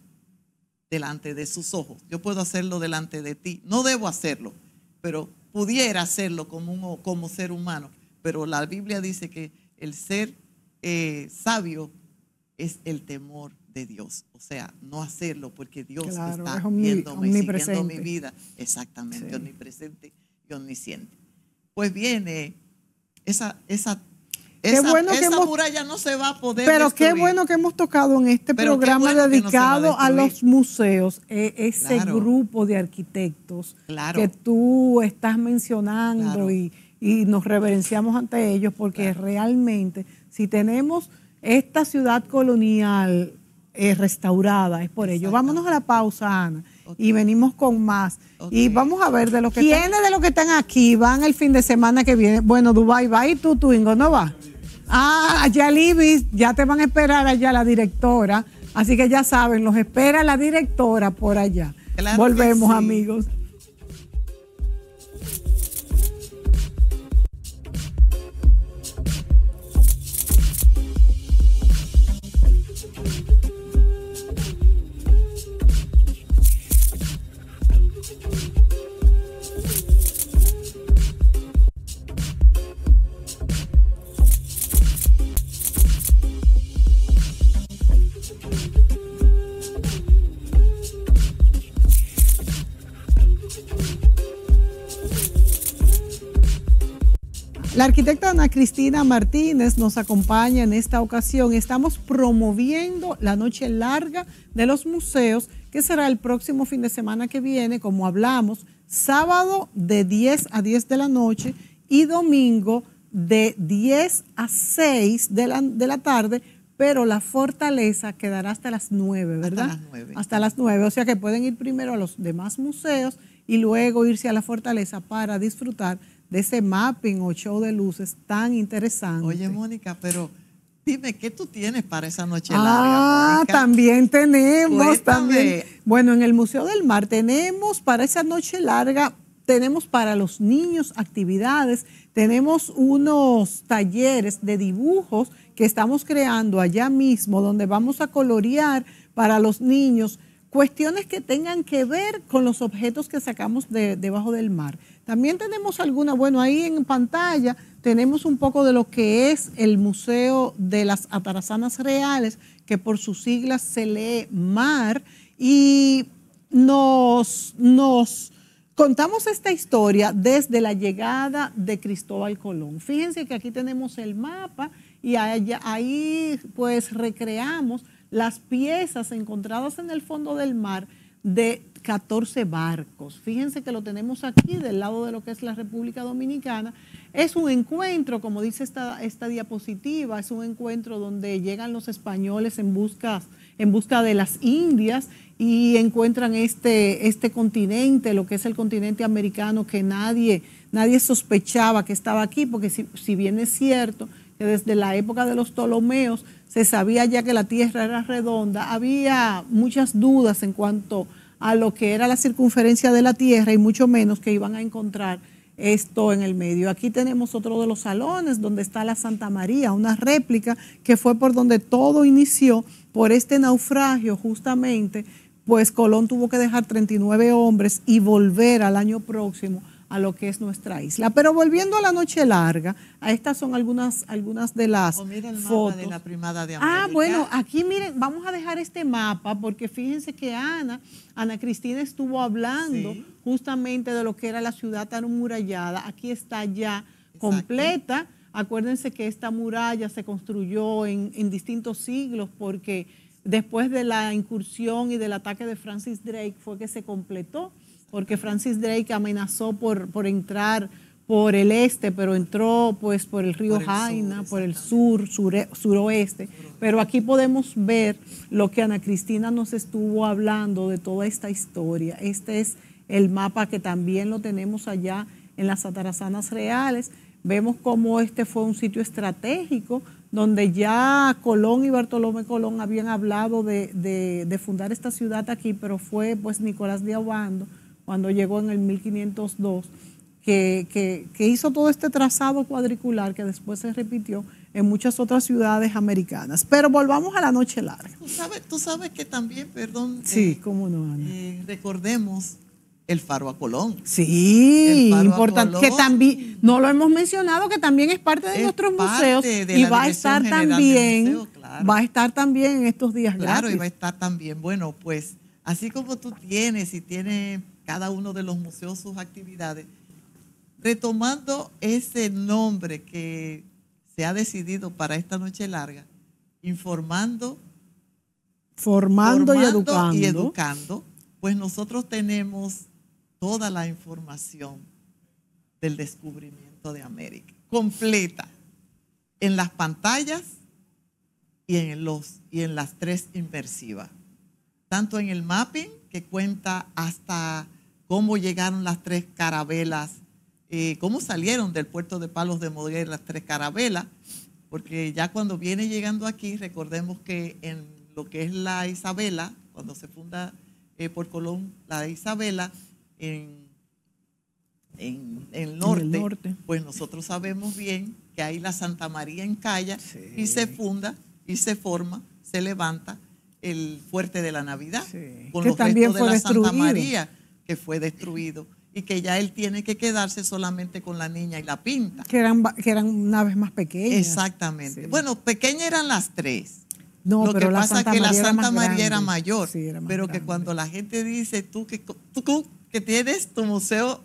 delante de sus ojos. Yo puedo hacerlo delante de ti. No debo hacerlo, pero pudiera hacerlo como, como ser humano. Pero la Biblia dice que el ser eh, sabio es el temor de Dios. O sea, no hacerlo porque Dios está viendo mi vida. Exactamente, omnipresente y omnisciente. Pues viene esa, esa esa, bueno no se va a poder. Pero este qué bueno que hemos tocado en este programa dedicado a, los museos, e, ese grupo de arquitectos que tú estás mencionando y, nos reverenciamos ante ellos, porque realmente, si tenemos esta ciudad colonial eh, restaurada, es por ello. Vámonos a la pausa, Ana. y venimos con más. Y vamos a ver de lo que ¿Quiénes están? de los que están aquí van el fin de semana que viene? Bueno, Dubai va y tú, Twingo, ¿no va? Ah, allá Libis, ya te van a esperar allá la directora. Así que ya saben, los espera la directora por allá. Volvemos, amigos. La arquitecta Ana Cristina Martínez nos acompaña en esta ocasión. Estamos promoviendo la noche larga de los museos, que será el próximo fin de semana que viene, como hablamos, sábado de 10 a 10 de la noche y domingo de 10 a 6 de la, de la tarde, pero la fortaleza quedará hasta las 9, ¿verdad? Hasta las 9. Hasta las 9, o sea que pueden ir primero a los demás museos y luego irse a la fortaleza para disfrutar de ese mapping o show de luces tan interesante. Oye, Mónica, pero dime, ¿qué tú tienes para esa noche larga? Ah, también tenemos, también. Bueno, en el Museo del Mar tenemos para esa noche larga, tenemos para los niños actividades, tenemos unos talleres de dibujos que estamos creando allá mismo, donde vamos a colorear para los niños cuestiones que tengan que ver con los objetos que sacamos de, debajo del mar. También tenemos alguna, bueno, ahí en pantalla tenemos un poco de lo que es el Museo de las Atarazanas Reales, que por sus siglas se lee MAR, y nos, nos contamos esta historia desde la llegada de Cristóbal Colón. Fíjense que aquí tenemos el mapa y allá, ahí pues recreamos las piezas encontradas en el fondo del mar de 14 barcos. Fíjense que lo tenemos aquí del lado de lo que es la República Dominicana. Es un encuentro, como dice esta, diapositiva, es un encuentro donde llegan los españoles en busca, en busca de las Indias y encuentran este, este continente, lo que es el continente americano, que nadie, nadie sospechaba que estaba aquí, porque si, si bien es cierto, que desde la época de los Ptolomeos se sabía ya que la Tierra era redonda, había muchas dudas en cuanto a lo que era la circunferencia de la Tierra y mucho menos que iban a encontrar esto en el medio. Aquí tenemos otro de los salones donde está la Santa María, una réplica que fue por donde todo inició, por este naufragio justamente, pues Colón tuvo que dejar 39 hombres y volver al año próximo a lo que es nuestra isla. Pero volviendo a la noche larga, a estas son algunas, algunas de las oh, fotos. de la primada de Ah, bueno, aquí miren, vamos a dejar este mapa porque fíjense que Ana, Ana Cristina estuvo hablando justamente de lo que era la ciudad tan murallada. Aquí está ya completa. Acuérdense que esta muralla se construyó en, en distintos siglos porque después de la incursión y del ataque de Francis Drake fue que se completó porque Francis Drake amenazó por, entrar por el este, pero entró pues por el río Jaina, por el sur, suroeste. Pero aquí podemos ver lo que Ana Cristina nos estuvo hablando de toda esta historia. Este es el mapa que también lo tenemos allá en las Atarazanas Reales. Vemos cómo este fue un sitio estratégico donde ya Colón y Bartolomé Colón habían hablado de, fundar esta ciudad aquí, pero fue pues Nicolás de Ovando cuando llegó en el 1502, que, que, hizo todo este trazado cuadricular que después se repitió en muchas otras ciudades americanas. Pero volvamos a la noche larga. Tú sabes, tú sabes que también, perdón. Sí, eh, cómo no, Ana. Eh, recordemos el faro a Colón. Sí, importante. Que también, no lo hemos mencionado, que también es parte de nuestros museos. y va a estar también. Va a estar también en estos días. Claro, y va a estar también. Bueno, pues así como tú tienes y tienes cada uno de los museos sus actividades, retomando ese nombre que se ha decidido para esta noche larga, informando, formando, y, educando. y educando, pues nosotros tenemos toda la información del descubrimiento de América, completa, en las pantallas y en, los, y en las tres inversivas, tanto en el mapping que cuenta hasta cómo llegaron las tres carabelas, eh, cómo salieron del puerto de Palos de Moguer las tres carabelas, porque ya cuando viene llegando aquí, recordemos que en lo que es la Isabela, cuando se funda eh, por Colón la Isabela, en, el norte, pues nosotros sabemos bien que hay la Santa María en Calla y se funda y se forma, se levanta el fuerte de la Navidad con los restos de la Santa María que fue destruido y que ya él tiene que quedarse solamente con la niña y la pinta. Que eran, que eran naves más pequeñas. Exactamente. Bueno, pequeñas eran las tres. No, Lo que la pasa es que la Santa era María era mayor, pero que cuando la gente dice, tú que, tú, que tienes tu museo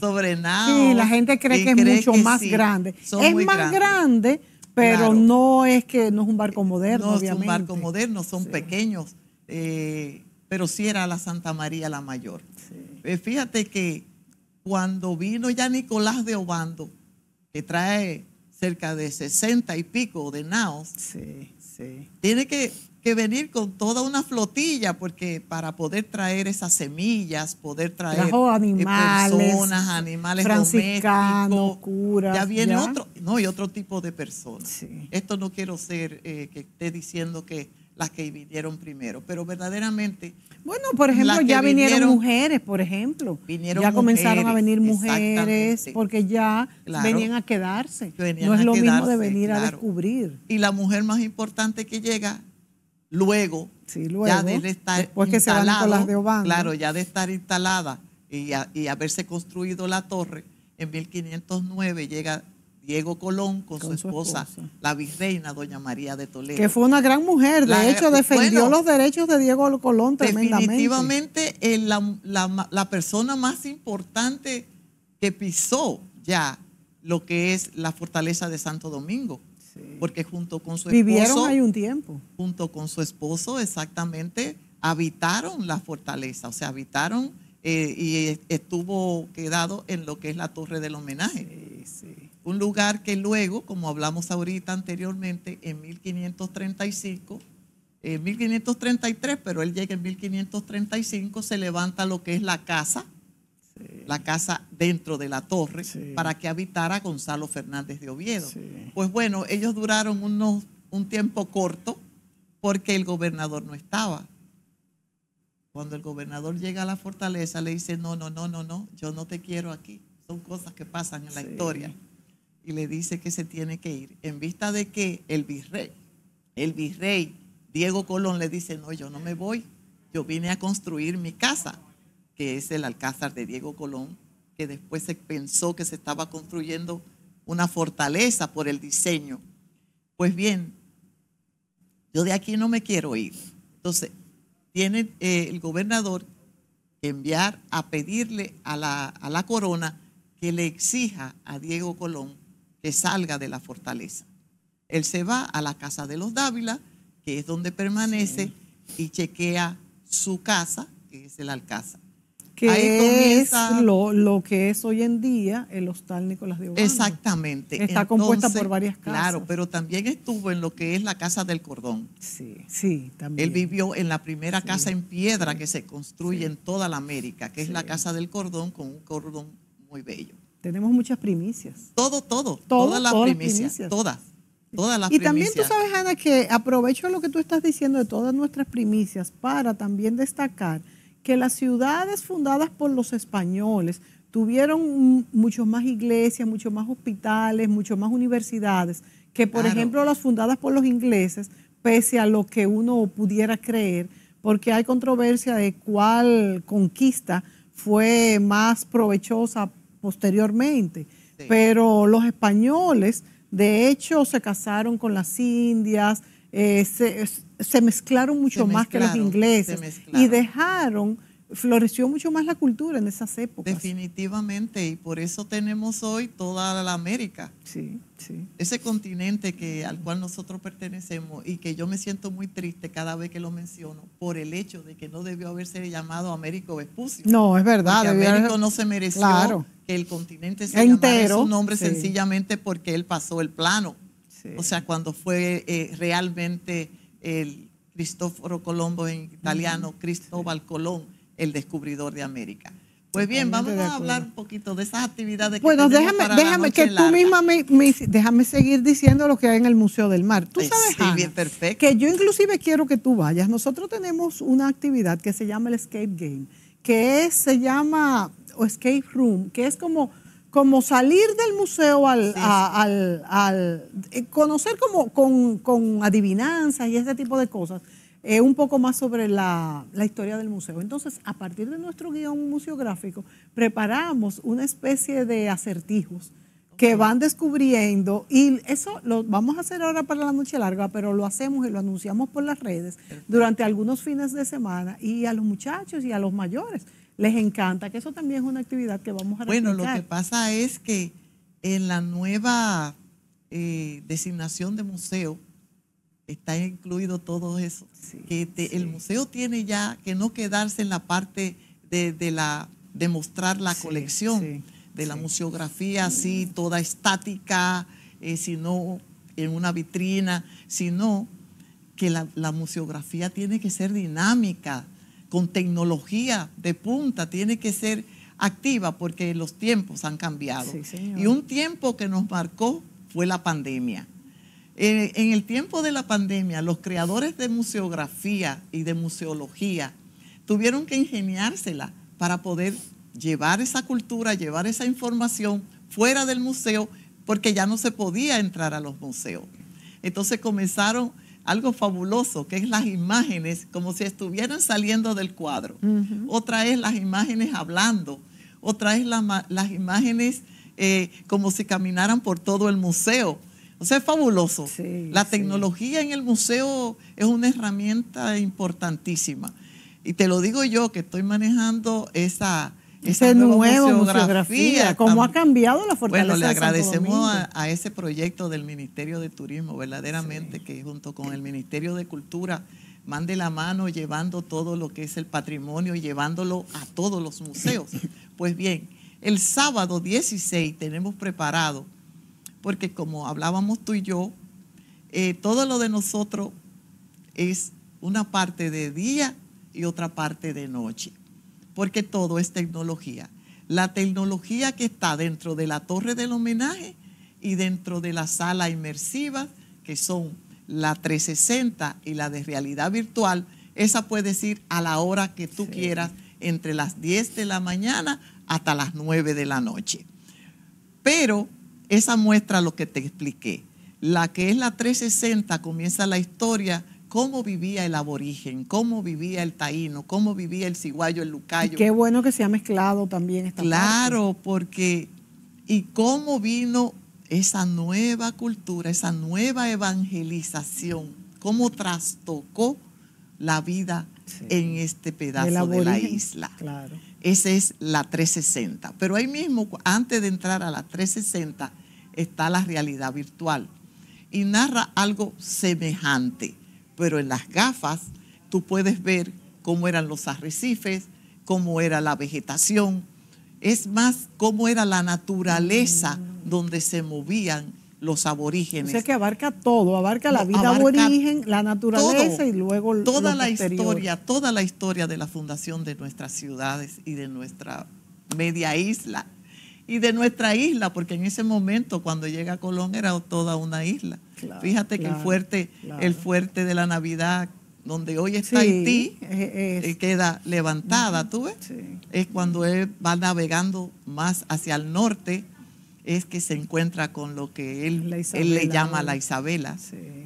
sobre nada. Sí, la gente cree que es mucho más grande. es más grande, pero no es que no es un barco moderno, no, es un barco moderno, son pequeños. Eh, pero sí era la Santa María la mayor. Eh, fíjate que cuando vino ya Nicolás de Obando, que trae cerca de 60 y pico de naos, tiene que, venir con toda una flotilla porque para poder traer esas semillas, poder traer eh, animales, personas, animales franciscanos, curas, ya viene otro, no, y otro tipo de personas. Esto no quiero ser eh, que esté diciendo que las que vinieron primero, pero verdaderamente... Bueno, por ejemplo, ya vinieron, mujeres, por ejemplo. Vinieron ya comenzaron a venir mujeres porque ya venían a quedarse. no es lo mismo de venir a descubrir. Y la mujer más importante que llega luego, ya de estar se de Claro, ya de estar instalada y, y haberse construido la torre, en 1509 llega Diego Colón con, su, esposa, la virreina doña María de Toledo. Que fue una gran mujer, de hecho eh, defendió los derechos de Diego Colón tremendamente. Definitivamente la, persona más importante que pisó ya lo que es la fortaleza de Santo Domingo. Porque junto con su esposo... Vivieron ahí un tiempo. Junto con su esposo, exactamente, habitaron la fortaleza, o sea, habitaron eh, y eh, estuvo quedado en lo que es la torre del homenaje. Sí, un lugar que luego, como hablamos ahorita anteriormente, en 1535, en 1533, pero él llega en 1535, se levanta lo que es la casa, la casa dentro de la torre, para que habitara Gonzalo Fernández de Oviedo. Pues bueno, ellos duraron unos, un tiempo corto porque el gobernador no estaba. Cuando el gobernador llega a la fortaleza, le dice, no, no, no, no, no, yo no te quiero aquí. Son cosas que pasan en la historia y le dice que se tiene que ir. En vista de que el virrey, el virrey Diego Colón le dice, no, yo no me voy, yo vine a construir mi casa, que es el alcázar de Diego Colón, que después se pensó que se estaba construyendo una fortaleza por el diseño. Pues bien, yo de aquí no me quiero ir. Entonces, tiene eh, el gobernador que enviar a pedirle a la, a la corona que le exija a Diego Colón salga de la fortaleza. Él se va a la casa de los Dávila, que es donde permanece, y chequea su casa, que es el Alcázar. Que es lo, que es hoy en día el Hostal Nicolás de Oro. Exactamente. Está compuesta por varias casas. Claro, pero también estuvo en lo que es la Casa del Cordón. Sí, sí, también. Él vivió en la primera casa en piedra que se construye en toda la América, que es la Casa del Cordón, con un cordón muy bello. Tenemos muchas primicias. Todo, todo. todas las primicias, Todas. Todas las y también tú sabes, Ana, que aprovecho lo que tú estás diciendo de todas nuestras primicias para también destacar que las ciudades fundadas por los españoles tuvieron muchos más iglesias, muchos más hospitales, muchos más universidades que, por ejemplo, las fundadas por los ingleses, pese a lo que uno pudiera creer, porque hay controversia de cuál conquista fue más provechosa posteriormente. Pero los españoles, de hecho, se casaron con las indias, eh, se, mezclaron mucho más que los ingleses y dejaron floreció mucho más la cultura en esas épocas. Definitivamente, y por eso tenemos hoy toda la América. Sí, sí. Ese continente que, al cual nosotros pertenecemos y que yo me siento muy triste cada vez que lo menciono por el hecho de que no debió haberse llamado Américo Vespucio. No, es verdad. Américo no se mereció que el continente se Entero, llamara su nombre sencillamente porque él pasó el plano. O sea, cuando fue eh, realmente el Cristóforo Colombo en italiano, Cristóbal Colón el descubridor de América. Pues bien, vamos a hablar un poquito de esas actividades. Que bueno, déjame, déjame que tú misma me, déjame seguir diciendo lo que hay en el Museo del Mar. Tú pues sabes, que yo inclusive quiero que tú vayas. Nosotros tenemos una actividad que se llama el escape game, que se llama o escape room, que es como como salir del museo al, al, al eh, conocer como con, con adivinanzas y ese tipo de cosas. Eh, un poco más sobre la, historia del museo. Entonces, a partir de nuestro guión museográfico, preparamos una especie de acertijos que van descubriendo y eso lo vamos a hacer ahora para la noche larga, pero lo hacemos y lo anunciamos por las redes durante algunos fines de semana y a los muchachos y a los mayores les encanta, que eso también es una actividad que vamos a Bueno, lo que pasa es que en la nueva eh, designación de museo está incluido todo eso. que el museo tiene ya que no quedarse en la parte de, la de mostrar la colección, de la museografía así, toda estática, eh, sino en una vitrina, sino que la, la, museografía tiene que ser dinámica, con tecnología de punta, tiene que ser activa porque los tiempos han cambiado. Y un tiempo que nos marcó fue la pandemia en el tiempo de la pandemia, los creadores de museografía y de museología tuvieron que ingeniársela para poder llevar esa cultura, llevar esa información fuera del museo, porque ya no se podía entrar a los museos. Entonces comenzaron algo fabuloso, que es las imágenes como si estuvieran saliendo del cuadro. Otra es las imágenes hablando. Otra es las imágenes eh, como si caminaran por todo el museo. O sea, es fabuloso. la tecnología en el museo es una herramienta importantísima. Y te lo digo yo que estoy manejando esa, esa nueva museografía. ¿Cómo ha cambiado la fortaleza? Bueno, le agradecemos a, ese proyecto del Ministerio de Turismo, verdaderamente, que junto con el Ministerio de Cultura mande la mano llevando todo lo que es el patrimonio y llevándolo a todos los museos. Pues bien, el sábado 16 tenemos preparado porque como hablábamos tú y yo, eh, todo lo de nosotros es una parte de día y otra parte de noche, porque todo es tecnología. La tecnología que está dentro de la torre del homenaje y dentro de la sala inmersiva, que son la 360 y la de realidad virtual, esa puede ir a la hora que tú quieras, entre las 10 de la mañana hasta las 9 de la noche. Pero esa muestra lo que te expliqué. La que es la 360 comienza la historia cómo vivía el aborigen, cómo vivía el taíno, cómo vivía el ciguayo, el lucayo. qué bueno que se ha mezclado también esta Claro, porque y cómo vino esa nueva cultura, esa nueva evangelización, cómo trastocó la vida en este pedazo de la isla. Claro. Esa es la 360. Pero ahí mismo, antes de entrar a la 360, está la realidad virtual. Y narra algo semejante, pero en las gafas tú puedes ver cómo eran los arrecifes, cómo era la vegetación, es más, cómo era la naturaleza mm. donde se movían los aborígenes. O que abarca todo, abarca la vida aborigen, la naturaleza y luego toda la historia, toda la historia de la fundación de nuestras ciudades y de nuestra media isla y de nuestra isla, porque en ese momento cuando llega Colón era toda una isla. Fíjate que el fuerte, el fuerte de la Navidad donde hoy está Haití, eh, eh, queda levantada, ¿tú ves? Es cuando él va navegando más hacia el norte, es que se encuentra con lo que él, le llama la Isabela,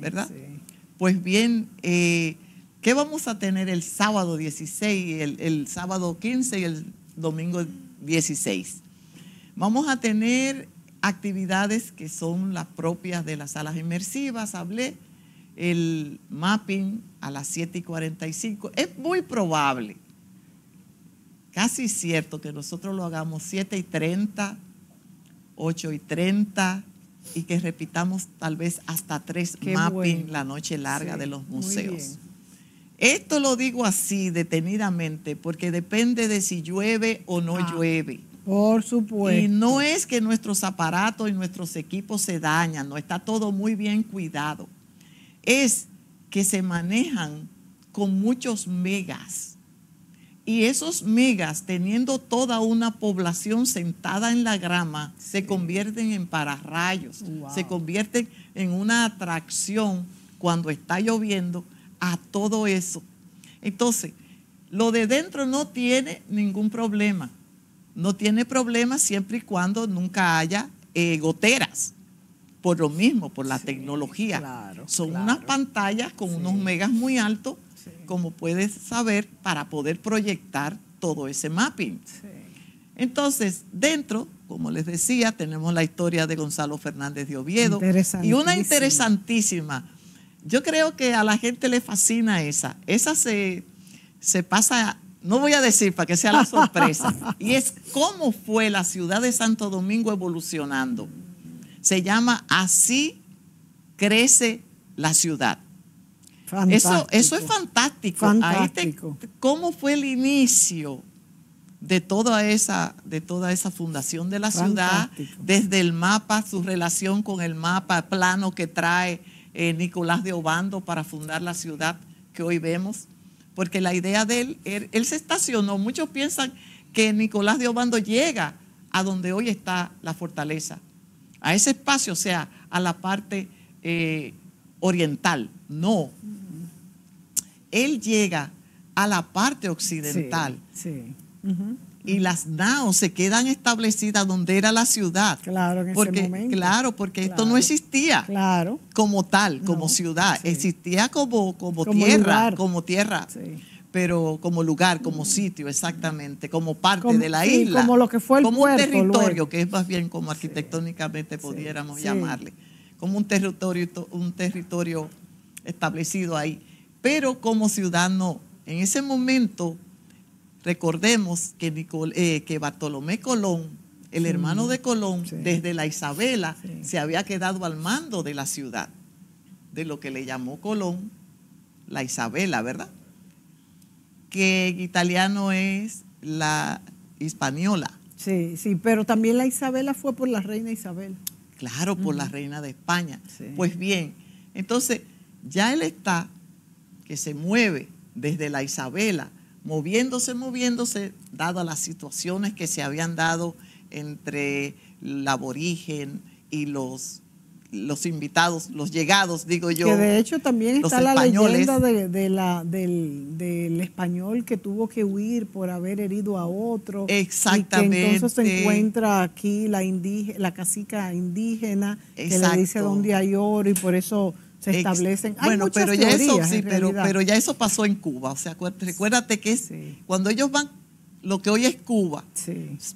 ¿verdad? Pues bien, eh, ¿qué vamos a tener el sábado 16, el, el sábado 15 y el domingo 16? Vamos a tener actividades que son las propias de las salas inmersivas, hablé, el mapping a las 7 y 45. Es muy probable, casi cierto, que nosotros lo hagamos 7 y 30 8 y 30 y que repitamos tal vez hasta tres mapping la noche larga de los museos. Esto lo digo así detenidamente porque depende de si llueve o no ah, llueve. Por supuesto. Y no es que nuestros aparatos y nuestros equipos se dañan, no está todo muy bien cuidado. Es que se manejan con muchos megas y esos megas, teniendo toda una población sentada en la grama, se convierten en pararrayos, se convierten en una atracción cuando está lloviendo a todo eso. Entonces, lo de dentro no tiene ningún problema. No tiene problema siempre y cuando nunca haya eh, goteras. Por lo mismo, por la tecnología. Son unas pantallas con unos megas muy altos como puedes saber, para poder proyectar todo ese mapping. Entonces, dentro, como les decía, tenemos la historia de Gonzalo Fernández de Oviedo y una interesantísima. Yo creo que a la gente le fascina esa. Esa se, se pasa, no voy a decir para que sea la sorpresa, y es cómo fue la ciudad de Santo Domingo evolucionando. Se llama Así crece la ciudad. Eso, eso es fantástico. ¿Cómo fue el inicio de toda esa, de toda esa fundación de la ciudad? Desde el mapa, su relación con el mapa plano que trae eh, Nicolás de Obando para fundar la ciudad que hoy vemos. Porque la idea de él, él, se estacionó. Muchos piensan que Nicolás de Obando llega a donde hoy está la fortaleza, a ese espacio, o sea, a la parte eh, oriental. No, él llega a la parte occidental. Y las naos se quedan establecidas donde era la ciudad. Claro, porque, Claro, porque esto no existía claro. como tal, como ciudad. Existía como, como, tierra, como tierra. pero como lugar, como sitio, exactamente, como parte de la isla. Como lo que fue Como un territorio, que es más bien como arquitectónicamente pudiéramos llamarle. Como un territorio, un territorio establecido ahí. Pero como ciudadano, en ese momento, recordemos que, eh, Bartolomé Colón, el hermano de Colón, desde la Isabela, se había quedado al mando de la ciudad, de lo que le llamó Colón la Isabela, ¿verdad? Que en italiano es la española. Sí, sí, pero también la Isabela fue por la reina Isabel. Claro, por la reina de España. Pues bien, entonces ya él está que se mueve desde la Isabela, moviéndose, moviéndose, dado las situaciones que se habían dado entre el aborigen y los, los invitados, los llegados, digo yo. Que de hecho también está la leyenda de, la, del, español que tuvo que huir por haber herido a otro. Exactamente. Y entonces se encuentra aquí la, indígena, la cacica indígena que le dice dónde hay oro y por eso se establecen. bueno, pero ya eso sí, pero, pero, ya eso pasó en Cuba. O sea, recuérdate que cuando ellos van, lo que hoy es Cuba,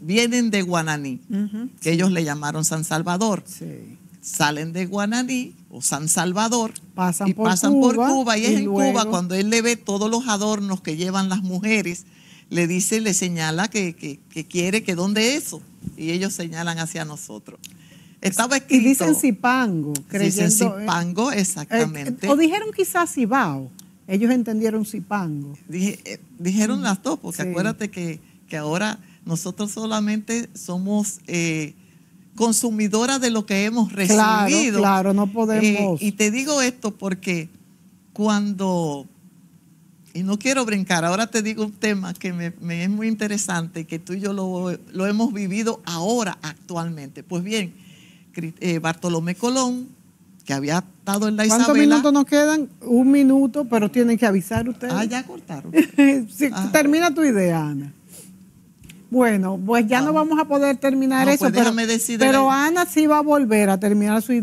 vienen de Guananí, que ellos le llamaron San Salvador. Salen de Guananí o San Salvador pasan y por pasan Cuba, por Cuba. Y, es en Cuba cuando él le ve todos los adornos que llevan las mujeres, le dice, le señala que, que, que quiere, que dónde eso. Y ellos señalan hacia nosotros. Estaba escrito. Y dicen Cipango. Creyendo, dicen eh, eh, exactamente. o dijeron quizás Cibao. Ellos entendieron Cipango. Eh, dijeron las dos, porque acuérdate que, ahora nosotros solamente somos consumidoras de lo que hemos recibido. Claro, no podemos. y te digo esto porque cuando y no quiero brincar, ahora te digo un tema que me, es muy interesante, que tú y yo lo, lo hemos vivido ahora, actualmente. Pues bien, eh, Bartolomé Colón, que había estado en la Isabela. ¿Cuántos minutos nos quedan? Un minuto, pero tienen que avisar ustedes. Ah, ya cortaron. Ah. Termina tu idea, Ana. Bueno, pues ya no ah. vamos a poder terminar pues eso, pero, Ana sí va a volver a terminar su,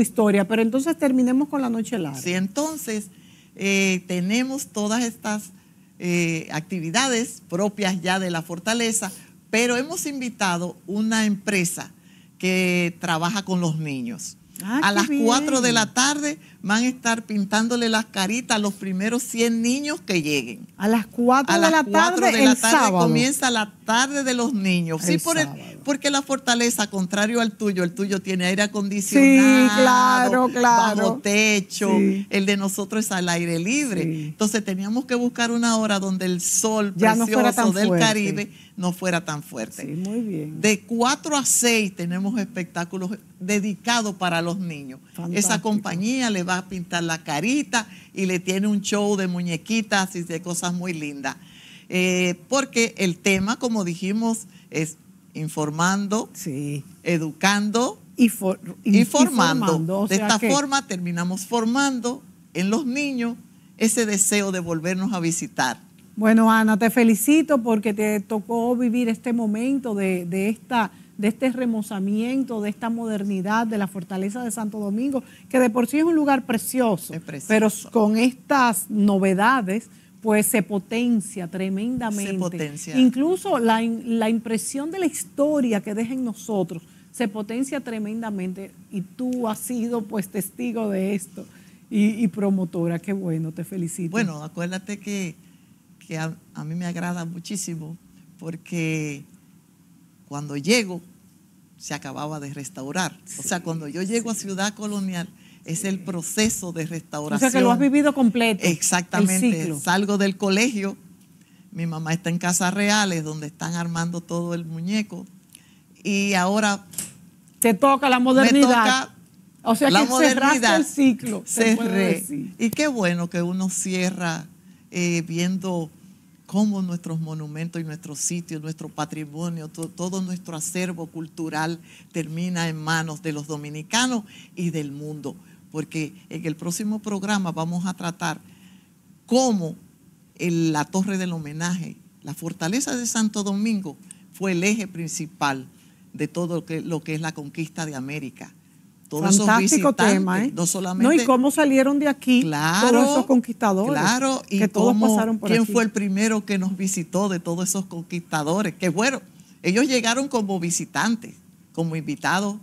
historia, pero entonces terminemos con la noche larga. Sí, entonces eh, tenemos todas estas eh, actividades propias ya de la fortaleza, pero hemos invitado una empresa que trabaja con los niños. Ah, a las 4 de la tarde van a estar pintándole las caritas a los primeros 100 niños que lleguen. A las 4 de, la tarde, la de comienza la tarde de los niños. por porque la fortaleza, contrario al tuyo, el tuyo tiene aire acondicionado, claro, bajo techo, el de nosotros es al aire libre. Entonces teníamos que buscar una hora donde el sol precioso del Caribe no fuera tan fuerte. muy bien. De 4 a 6 tenemos espectáculos dedicados para los niños. Esa compañía le va a pintar la carita y le tiene un show de muñequitas y de cosas muy lindas. Eh, porque el tema, como dijimos, es informando, educando y, formando. de esta forma terminamos formando en los niños ese deseo de volvernos a visitar. Bueno, Ana, te felicito porque te tocó vivir este momento de, de este remozamiento, de esta modernidad de la fortaleza de Santo Domingo, que de por sí es un lugar precioso. pero con estas novedades pues se potencia tremendamente. potencia. Incluso la, la impresión de la historia que deja nosotros se potencia tremendamente y tú has sido pues testigo de esto y, promotora, qué bueno, te felicito. Bueno, acuérdate que, a, mí me agrada muchísimo porque cuando llego se acababa de restaurar. o sea, cuando yo llego a Ciudad Colonial es el proceso de restauración. O sea que lo has vivido completo. Exactamente. Salgo del colegio, mi mamá está en Casas Reales, donde están armando todo el muñeco, y ahora... Te toca la modernidad. Me toca o sea, la que modernidad. el ciclo. Y qué bueno que uno cierra eh, viendo cómo nuestros monumentos y nuestros sitios, nuestro patrimonio, todo nuestro acervo cultural termina en manos de los dominicanos y del mundo porque en el próximo programa vamos a tratar cómo la torre del homenaje, la fortaleza de Santo Domingo, fue el eje principal de todo lo que, es la conquista de América. Todos Fantástico tema, ¿eh? No solamente. No, y cómo salieron de aquí claro, todos esos conquistadores. Claro, y cómo, quién fue el primero que nos visitó de todos esos conquistadores. Que bueno, ellos llegaron como visitantes, como invitados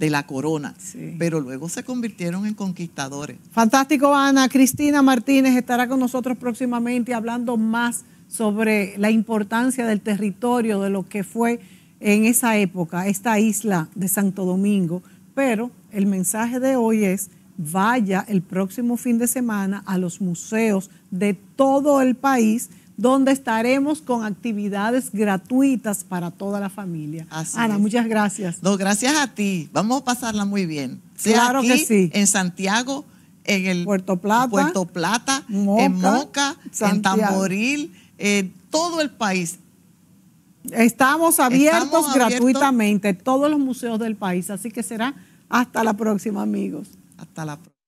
de la corona, pero luego se convirtieron en conquistadores. Fantástico, Ana. Cristina Martínez estará con nosotros próximamente hablando más sobre la importancia del territorio, de lo que fue en esa época esta isla de Santo Domingo, pero el mensaje de hoy es vaya el próximo fin de semana a los museos de todo el país donde estaremos con actividades gratuitas para toda la familia. Así Ana, muchas gracias. No, gracias a ti. Vamos a pasarla muy bien. claro que sí. En Santiago, en el Puerto Plata, en Moca, en Tamboril, en eh, todo el país. Estamos abiertos, Estamos abiertos gratuitamente, todos los museos del país, así que será hasta la próxima, amigos. Hasta la próxima.